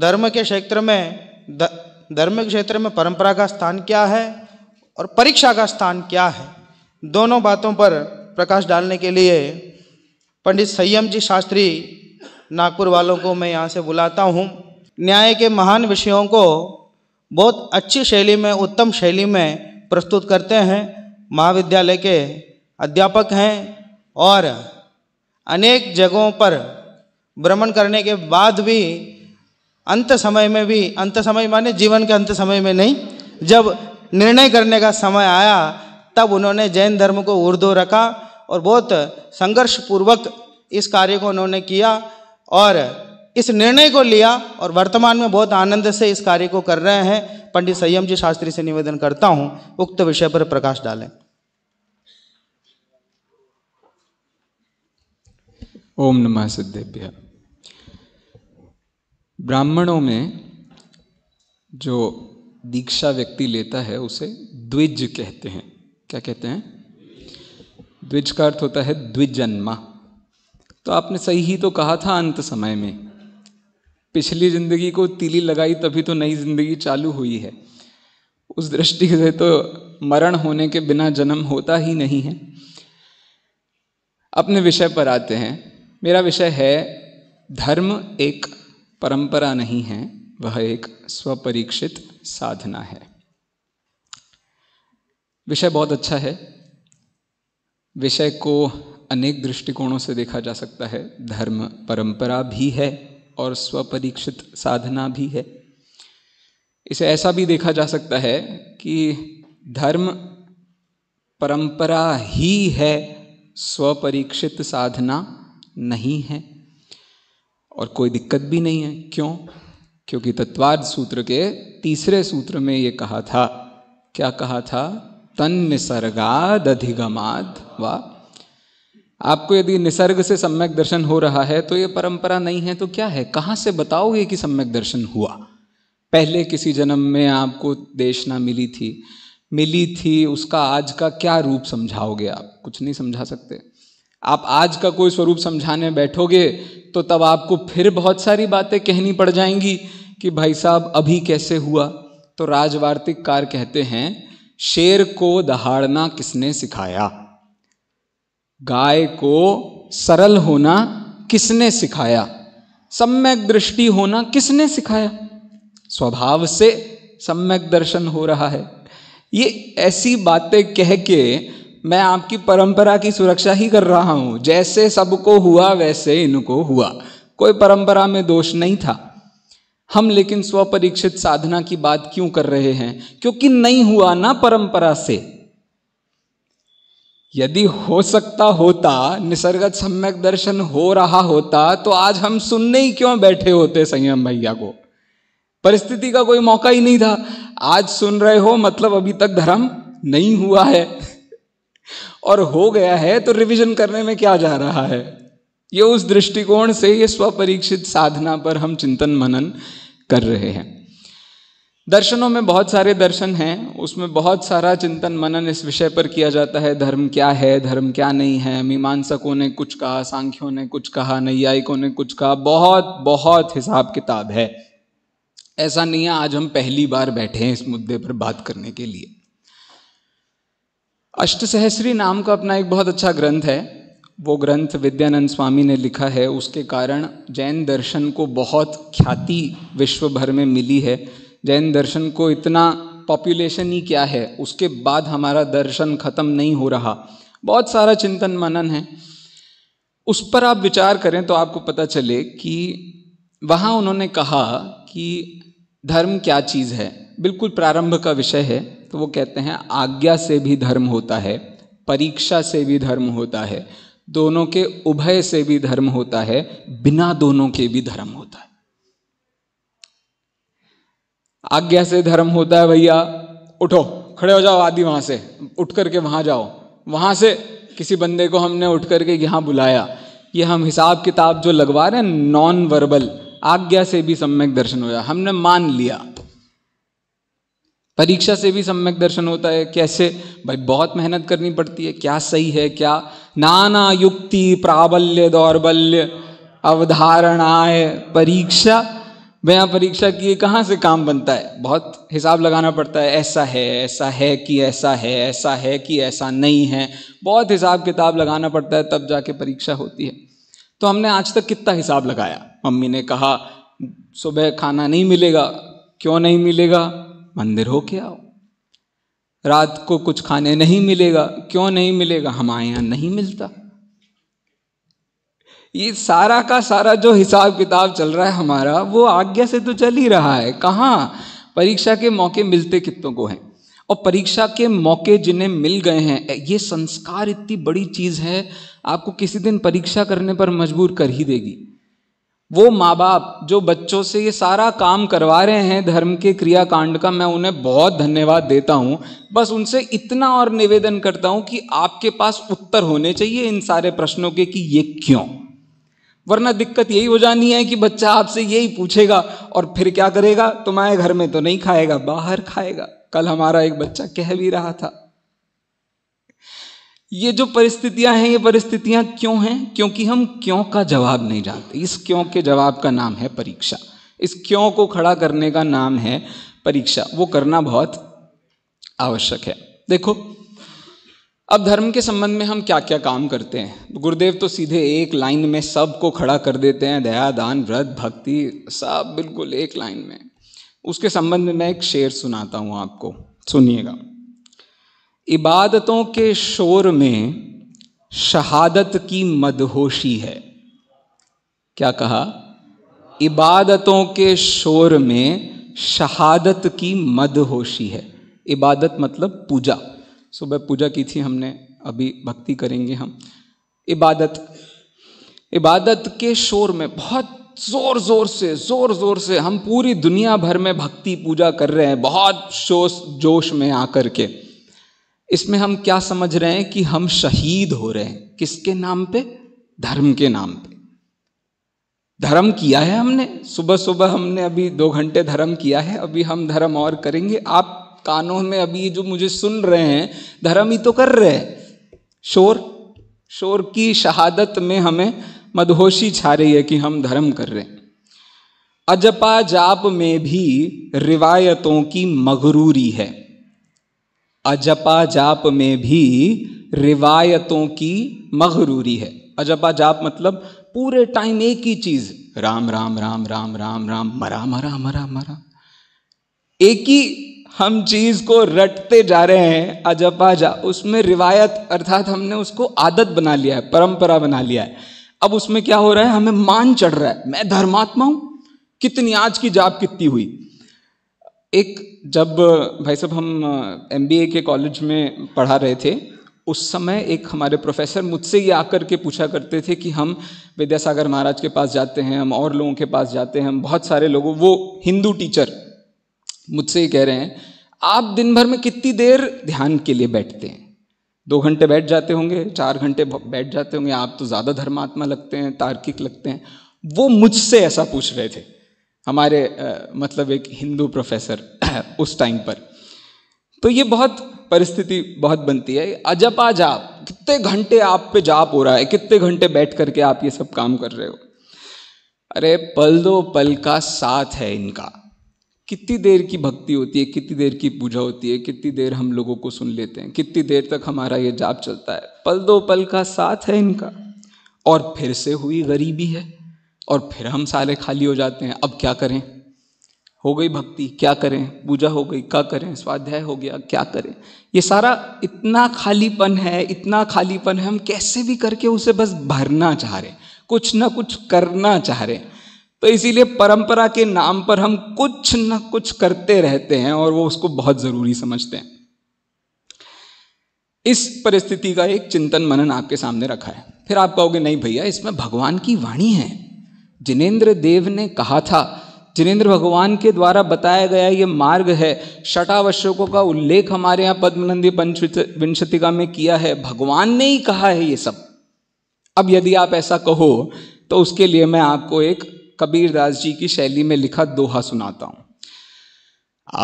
धर्म के क्षेत्र में धर्म के क्षेत्र में परंपरा का स्थान क्या है और परीक्षा का स्थान क्या है दोनों बातों पर प्रकाश डालने के लिए पंडित संयम जी शास्त्री नागपुर वालों को मैं यहाँ से बुलाता हूँ न्याय के महान विषयों को बहुत अच्छी शैली में उत्तम शैली में प्रस्तुत करते हैं महाविद्यालय के अध्यापक हैं और अनेक जगहों पर भ्रमण करने के बाद भी अंत समय में भी अंत समय माने जीवन के अंत समय में नहीं जब निर्णय करने का समय आया तब उन्होंने जैन धर्म को उर्दू रखा और बहुत संघर्ष पूर्वक इस कार्य को उन्होंने किया और इस निर्णय को लिया और वर्तमान में बहुत आनंद से इस कार्य को कर रहे हैं पंडित संयम जी शास्त्री से निवेदन करता हूं उक्त विषय पर प्रकाश डालें ओम नमः सिद्धेभ्य ब्राह्मणों में जो दीक्षा व्यक्ति लेता है उसे द्विज कहते हैं क्या कहते हैं द्विज का अर्थ होता है द्विजन्मा तो आपने सही ही तो कहा था अंत समय में पिछली जिंदगी को तीली लगाई तभी तो नई जिंदगी चालू हुई है उस दृष्टि से तो मरण होने के बिना जन्म होता ही नहीं है अपने विषय पर आते हैं मेरा विषय है धर्म एक परंपरा नहीं है वह एक स्वपरीक्षित साधना है विषय बहुत अच्छा है विषय को अनेक दृष्टिकोणों से देखा जा सकता है धर्म परंपरा भी है और स्वपरीक्षित साधना भी है इसे ऐसा भी देखा जा सकता है कि धर्म परंपरा ही है स्वपरीक्षित साधना नहीं है और कोई दिक्कत भी नहीं है क्यों क्योंकि तत्वार्थ सूत्र के तीसरे सूत्र में ये कहा था क्या कहा था तन निसर्गाद अधिगमाद वा आपको यदि निसर्ग से सम्यक दर्शन हो रहा है तो ये परंपरा नहीं है तो क्या है कहाँ से बताओगे कि सम्यक दर्शन हुआ पहले किसी जन्म में आपको देशना मिली थी मिली थी उसका आज का क्या रूप समझाओगे आप कुछ नहीं समझा सकते आप आज का कोई स्वरूप समझाने बैठोगे तो तब आपको फिर बहुत सारी बातें कहनी पड़ जाएंगी कि भाई साहब अभी कैसे हुआ तो राजवार्तिक कार कहते हैं शेर को दहाड़ना किसने सिखाया गाय को सरल होना किसने सिखाया सम्यक दृष्टि होना किसने सिखाया स्वभाव से सम्यक दर्शन हो रहा है ये ऐसी बातें कह के मैं आपकी परंपरा की सुरक्षा ही कर रहा हूँ जैसे सबको हुआ वैसे इनको हुआ कोई परंपरा में दोष नहीं था हम लेकिन स्वपरीक्षित साधना की बात क्यों कर रहे हैं क्योंकि नहीं हुआ ना परंपरा से यदि हो सकता होता निसर्गत सम्यक दर्शन हो रहा होता तो आज हम सुनने ही क्यों बैठे होते संयम भैया को परिस्थिति का कोई मौका ही नहीं था आज सुन रहे हो मतलब अभी तक धर्म नहीं हुआ है और हो गया है तो रिवीजन करने में क्या जा रहा है ये उस दृष्टिकोण से ये स्वपरीक्षित साधना पर हम चिंतन मनन कर रहे हैं दर्शनों में बहुत सारे दर्शन हैं उसमें बहुत सारा चिंतन मनन इस विषय पर किया जाता है धर्म क्या है धर्म क्या नहीं है मीमांसकों ने कुछ कहा सांख्यों ने कुछ कहा नैयायिकों ने कुछ कहा बहुत बहुत हिसाब किताब है ऐसा नहीं है आज हम पहली बार बैठे हैं इस मुद्दे पर बात करने के लिए अष्ट सहस्री नाम का अपना एक बहुत अच्छा ग्रंथ है वो ग्रंथ विद्यानंद स्वामी ने लिखा है उसके कारण जैन दर्शन को बहुत ख्याति विश्व भर में मिली है जैन दर्शन को इतना पॉपुलेशन ही क्या है उसके बाद हमारा दर्शन ख़त्म नहीं हो रहा बहुत सारा चिंतन मनन है उस पर आप विचार करें तो आपको पता चले कि वहाँ उन्होंने कहा कि धर्म क्या चीज़ है बिल्कुल प्रारंभ का विषय है तो वो कहते हैं आज्ञा से भी धर्म होता है परीक्षा से भी धर्म होता है दोनों के उभय से भी धर्म होता है बिना दोनों के भी धर्म होता है आज्ञा से धर्म होता है भैया उठो खड़े हो जाओ आदि वहां से उठ करके वहां जाओ वहां से किसी बंदे को हमने उठ करके यहां बुलाया ये हम हिसाब किताब जो लगवा रहे हैं नॉन वर्बल आज्ञा से भी सम्यक दर्शन हो जाए हमने मान लिया परीक्षा से भी सम्यक दर्शन होता है कैसे भाई बहुत मेहनत करनी पड़ती है क्या सही है क्या नाना युक्ति प्राबल्य दौर्बल्य है परीक्षा बिना परीक्षा किए कहाँ से काम बनता है बहुत हिसाब लगाना पड़ता है ऐसा है ऐसा है कि ऐसा है ऐसा है कि ऐसा नहीं है बहुत हिसाब किताब लगाना पड़ता है तब जाके परीक्षा होती है तो हमने आज तक कितना हिसाब लगाया मम्मी ने कहा सुबह खाना नहीं मिलेगा क्यों नहीं मिलेगा मंदिर हो के आओ रात को कुछ खाने नहीं मिलेगा क्यों नहीं मिलेगा हमारे यहां नहीं मिलता ये सारा का सारा जो हिसाब किताब चल रहा है हमारा वो आज्ञा से तो चल ही रहा है कहाँ परीक्षा के मौके मिलते कितनों को हैं और परीक्षा के मौके जिन्हें मिल गए हैं ये संस्कार इतनी बड़ी चीज़ है आपको किसी दिन परीक्षा करने पर मजबूर कर ही देगी वो माँ बाप जो बच्चों से ये सारा काम करवा रहे हैं धर्म के क्रियाकांड का मैं उन्हें बहुत धन्यवाद देता हूँ बस उनसे इतना और निवेदन करता हूँ कि आपके पास उत्तर होने चाहिए इन सारे प्रश्नों के कि ये क्यों वरना दिक्कत यही हो जानी है कि बच्चा आपसे यही पूछेगा और फिर क्या करेगा तुम्हारे घर में तो नहीं खाएगा बाहर खाएगा कल हमारा एक बच्चा कह भी रहा था ये जो परिस्थितियां हैं ये परिस्थितियां क्यों हैं क्योंकि हम क्यों का जवाब नहीं जानते इस क्यों के जवाब का नाम है परीक्षा इस क्यों को खड़ा करने का नाम है परीक्षा वो करना बहुत आवश्यक है देखो अब धर्म के संबंध में हम क्या क्या काम करते हैं गुरुदेव तो सीधे एक लाइन में सब को खड़ा कर देते हैं दया दान व्रत भक्ति सब बिल्कुल एक लाइन में उसके संबंध में मैं एक शेर सुनाता हूँ आपको सुनिएगा इबादतों के शोर में शहादत की मदहोशी है क्या कहा इबादतों के शोर में शहादत की मदहोशी है इबादत मतलब पूजा सुबह पूजा की थी हमने अभी भक्ति करेंगे हम इबादत इबादत के शोर में बहुत ज़ोर ज़ोर से ज़ोर ज़ोर से हम पूरी दुनिया भर में भक्ति पूजा कर रहे हैं बहुत शोश जोश में आकर के इसमें हम क्या समझ रहे हैं कि हम शहीद हो रहे हैं किसके नाम पे धर्म के नाम पे धर्म किया है हमने सुबह सुबह हमने अभी दो घंटे धर्म किया है अभी हम धर्म और करेंगे आप कानों में अभी जो मुझे सुन रहे हैं धर्म ही तो कर रहे हैं शोर शोर की शहादत में हमें मदहोशी छा रही है कि हम धर्म कर रहे हैं अजपा जाप में भी रिवायतों की मगरूरी है अजपा जाप में भी रिवायतों की मगरूरी है अजपा जाप मतलब पूरे टाइम एक ही चीज राम राम राम राम राम राम मरा मरा मरा मरा एक ही हम चीज को रटते जा रहे हैं अजपा जाप उसमें रिवायत अर्थात हमने उसको आदत बना लिया है परंपरा बना लिया है अब उसमें क्या हो रहा है हमें मान चढ़ रहा है मैं धर्मात्मा हूं कितनी आज की जाप कितनी हुई एक जब भाई साहब हम एम के कॉलेज में पढ़ा रहे थे उस समय एक हमारे प्रोफेसर मुझसे ये आकर के पूछा करते थे कि हम विद्यासागर महाराज के पास जाते हैं हम और लोगों के पास जाते हैं हम बहुत सारे लोगों वो हिंदू टीचर मुझसे ये कह रहे हैं आप दिन भर में कितनी देर ध्यान के लिए बैठते हैं दो घंटे बैठ जाते होंगे चार घंटे बैठ जाते होंगे आप तो ज़्यादा धर्मात्मा लगते हैं तार्किक लगते हैं वो मुझसे ऐसा पूछ रहे थे हमारे मतलब एक हिंदू प्रोफेसर उस टाइम पर तो ये बहुत परिस्थिति बहुत बनती है अजपा जाप कितने घंटे आप पे जाप हो रहा है कितने घंटे बैठ करके आप ये सब काम कर रहे हो अरे पल दो पल का साथ है इनका कितनी देर की भक्ति होती है कितनी देर की पूजा होती है कितनी देर हम लोगों को सुन लेते हैं कितनी देर तक हमारा ये जाप चलता है पल दो पल का साथ है इनका और फिर से हुई गरीबी है और फिर हम सारे खाली हो जाते हैं अब क्या करें हो गई भक्ति क्या करें पूजा हो गई क्या करें स्वाध्याय हो गया क्या करें ये सारा इतना खालीपन है इतना खालीपन है हम कैसे भी करके उसे बस भरना चाह रहे कुछ ना कुछ करना चाह रहे तो इसीलिए परंपरा के नाम पर हम कुछ ना कुछ करते रहते हैं और वो उसको बहुत ज़रूरी समझते हैं इस परिस्थिति का एक चिंतन मनन आपके सामने रखा है फिर आप कहोगे नहीं भैया इसमें भगवान की वाणी है जिनेन्द्र देव ने कहा था जिनेन्द्र भगवान के द्वारा बताया गया ये मार्ग है शटावश्यकों का उल्लेख हमारे यहाँ पद्मनंदी पंच विंशतिका में किया है भगवान ने ही कहा है ये सब अब यदि आप ऐसा कहो तो उसके लिए मैं आपको एक कबीरदास जी की शैली में लिखा दोहा सुनाता हूँ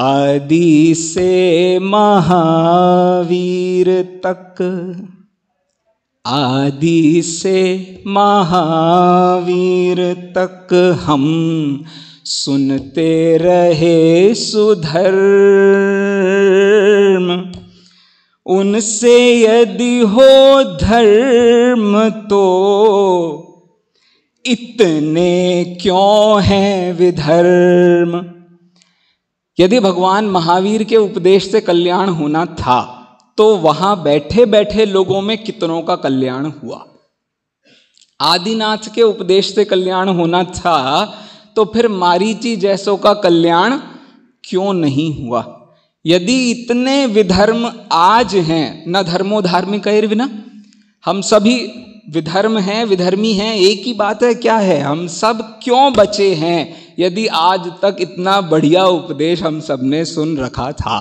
आदि से महावीर तक आदि से महावीर तक हम सुनते रहे सुधर्म उनसे यदि हो धर्म तो इतने क्यों हैं विधर्म यदि भगवान महावीर के उपदेश से कल्याण होना था तो वहां बैठे बैठे लोगों में कितनों का कल्याण हुआ आदिनाथ के उपदेश से कल्याण होना था तो फिर मारीची जैसों का कल्याण क्यों नहीं हुआ यदि इतने विधर्म आज हैं न धर्मो धार्मिक विना हम सभी विधर्म हैं विधर्मी हैं एक ही बात है क्या है हम सब क्यों बचे हैं यदि आज तक इतना बढ़िया उपदेश हम सबने सुन रखा था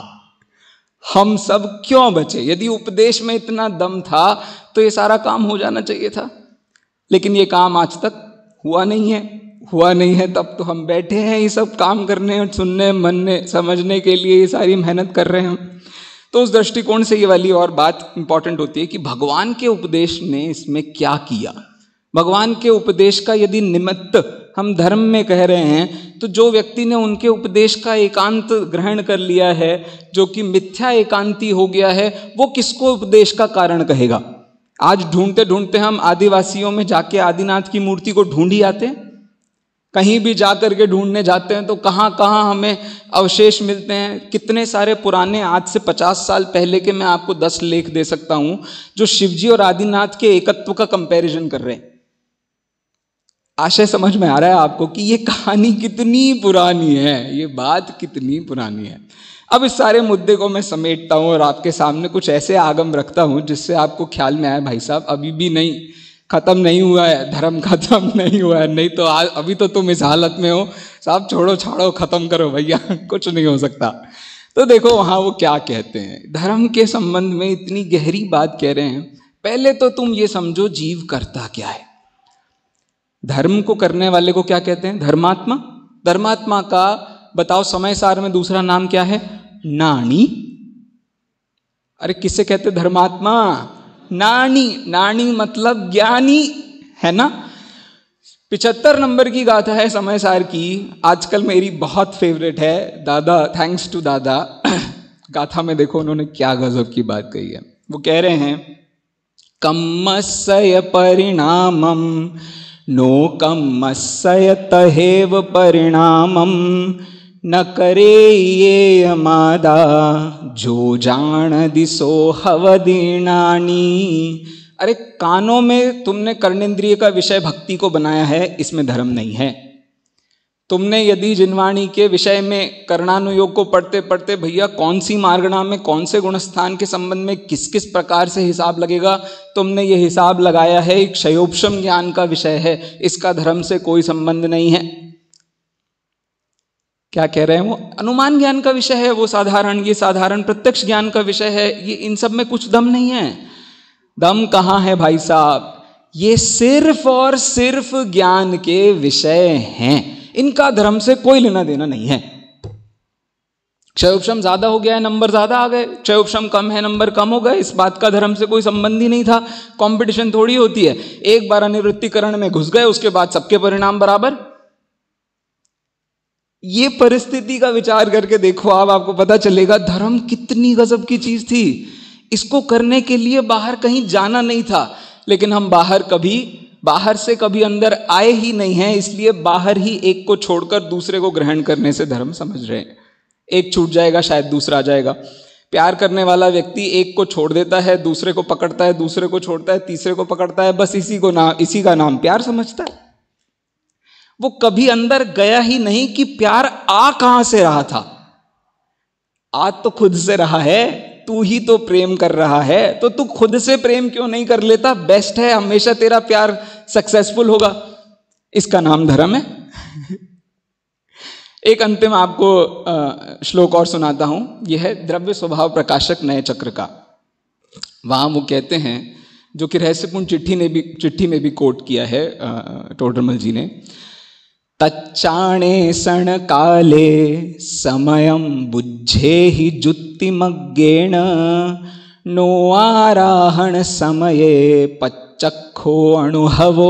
हम सब क्यों बचे यदि उपदेश में इतना दम था तो ये सारा काम हो जाना चाहिए था लेकिन ये काम आज तक हुआ नहीं है हुआ नहीं है तब तो हम बैठे हैं ये सब काम करने और सुनने मनने समझने के लिए ये सारी मेहनत कर रहे हैं तो उस दृष्टिकोण से ये वाली और बात इंपॉर्टेंट होती है कि भगवान के उपदेश ने इसमें क्या किया भगवान के उपदेश का यदि निमित्त हम धर्म में कह रहे हैं तो जो व्यक्ति ने उनके उपदेश का एकांत ग्रहण कर लिया है जो कि मिथ्या एकांती हो गया है वो किसको उपदेश का कारण कहेगा आज ढूंढते ढूंढते हम आदिवासियों में जाके आदिनाथ की मूर्ति को ढूंढ ही आते हैं कहीं भी जा करके ढूंढने जाते हैं तो कहाँ कहाँ हमें अवशेष मिलते हैं कितने सारे पुराने आज से पचास साल पहले के मैं आपको दस लेख दे सकता हूँ जो शिवजी और आदिनाथ के एकत्व का कंपैरिजन कर रहे हैं आशय समझ में आ रहा है आपको कि ये कहानी कितनी पुरानी है ये बात कितनी पुरानी है अब इस सारे मुद्दे को मैं समेटता हूँ और आपके सामने कुछ ऐसे आगम रखता हूँ जिससे आपको ख्याल में आए भाई साहब अभी भी नहीं खत्म नहीं हुआ है धर्म खत्म नहीं हुआ है नहीं तो आज अभी तो तुम इस हालत में हो साहब छोड़ो छाड़ो खत्म करो भैया कुछ नहीं हो सकता तो देखो वहाँ वो क्या कहते हैं धर्म के संबंध में इतनी गहरी बात कह रहे हैं पहले तो तुम ये समझो जीव करता क्या है धर्म को करने वाले को क्या कहते हैं धर्मात्मा धर्मात्मा का बताओ समय सार में दूसरा नाम क्या है नानी अरे किसे कहते धर्मात्मा नानी नानी मतलब ज्ञानी है ना पिछहत्तर नंबर की गाथा है समय सार की आजकल मेरी बहुत फेवरेट है दादा थैंक्स टू दादा गाथा में देखो उन्होंने क्या गजब की बात कही है वो कह रहे हैं कमस्य परिणामम नोकमस्सयतहेव परिणाम न करेयेयमादा जो जान सो हवदीर्णानी अरे कानों में तुमने कर्णेन्द्रिय का विषय भक्ति को बनाया है इसमें धर्म नहीं है तुमने यदि जिनवाणी के विषय में कर्णानुयोग को पढ़ते पढ़ते भैया कौन सी मार्गणा में कौन से गुणस्थान के संबंध में किस किस प्रकार से हिसाब लगेगा तुमने ये हिसाब लगाया है एक क्षयोपम ज्ञान का विषय है इसका धर्म से कोई संबंध नहीं है क्या कह रहे हैं वो अनुमान ज्ञान का विषय है वो साधारण ये साधारण प्रत्यक्ष ज्ञान का विषय है ये इन सब में कुछ दम नहीं है दम कहाँ है भाई साहब ये सिर्फ और सिर्फ ज्ञान के विषय हैं इनका धर्म से कोई लेना देना नहीं है क्षय उपशम ज्यादा हो गया है नंबर ज्यादा आ गए क्षय उपशम कम है नंबर कम हो गए इस बात का धर्म से कोई संबंध ही नहीं था कंपटीशन थोड़ी होती है एक बार अनिवृत्तिकरण में घुस गए उसके बाद सबके परिणाम बराबर ये परिस्थिति का विचार करके देखो आप आपको पता चलेगा धर्म कितनी गजब की चीज थी इसको करने के लिए बाहर कहीं जाना नहीं था लेकिन हम बाहर कभी बाहर से कभी अंदर आए ही नहीं है इसलिए बाहर ही एक को छोड़कर दूसरे को ग्रहण करने से धर्म समझ रहे हैं एक छूट जाएगा शायद दूसरा आ जाएगा प्यार करने वाला व्यक्ति एक को छोड़ देता है दूसरे को पकड़ता है दूसरे को छोड़ता है तीसरे को पकड़ता है बस इसी को नाम इसी का नाम प्यार समझता है वो कभी अंदर गया ही नहीं कि प्यार आ कहां से रहा था आ तो खुद से रहा है तू ही तो प्रेम कर रहा है तो तू खुद से प्रेम क्यों नहीं कर लेता बेस्ट है हमेशा तेरा प्यार सक्सेसफुल होगा इसका नाम धर्म है एक अंतिम आपको श्लोक और सुनाता हूं यह है द्रव्य स्वभाव प्रकाशक नए चक्र का वहां वो कहते हैं जो कि रहस्यपूर्ण चिट्ठी ने भी चिट्ठी में भी कोट किया है टोडरमल जी ने तच्चाणे सण काले समयम बुझे ही जुत क्षितिमग्गेण नो आराहणसमये पच्चखो अणुहवो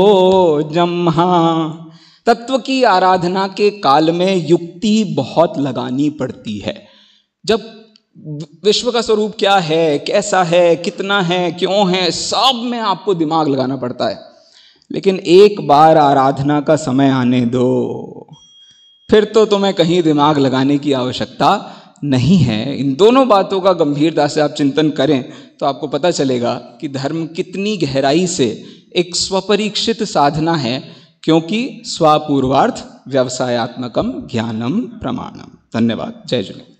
जम्हा तत्व की आराधना के काल में युक्ति बहुत लगानी पड़ती है जब विश्व का स्वरूप क्या है कैसा है कितना है क्यों है सब में आपको दिमाग लगाना पड़ता है लेकिन एक बार आराधना का समय आने दो फिर तो तुम्हें कहीं दिमाग लगाने की आवश्यकता नहीं है इन दोनों बातों का गंभीरता से आप चिंतन करें तो आपको पता चलेगा कि धर्म कितनी गहराई से एक स्वपरीक्षित साधना है क्योंकि स्वापूर्वार्थ व्यवसायत्मकम ज्ञानम प्रमाणम धन्यवाद जय जुले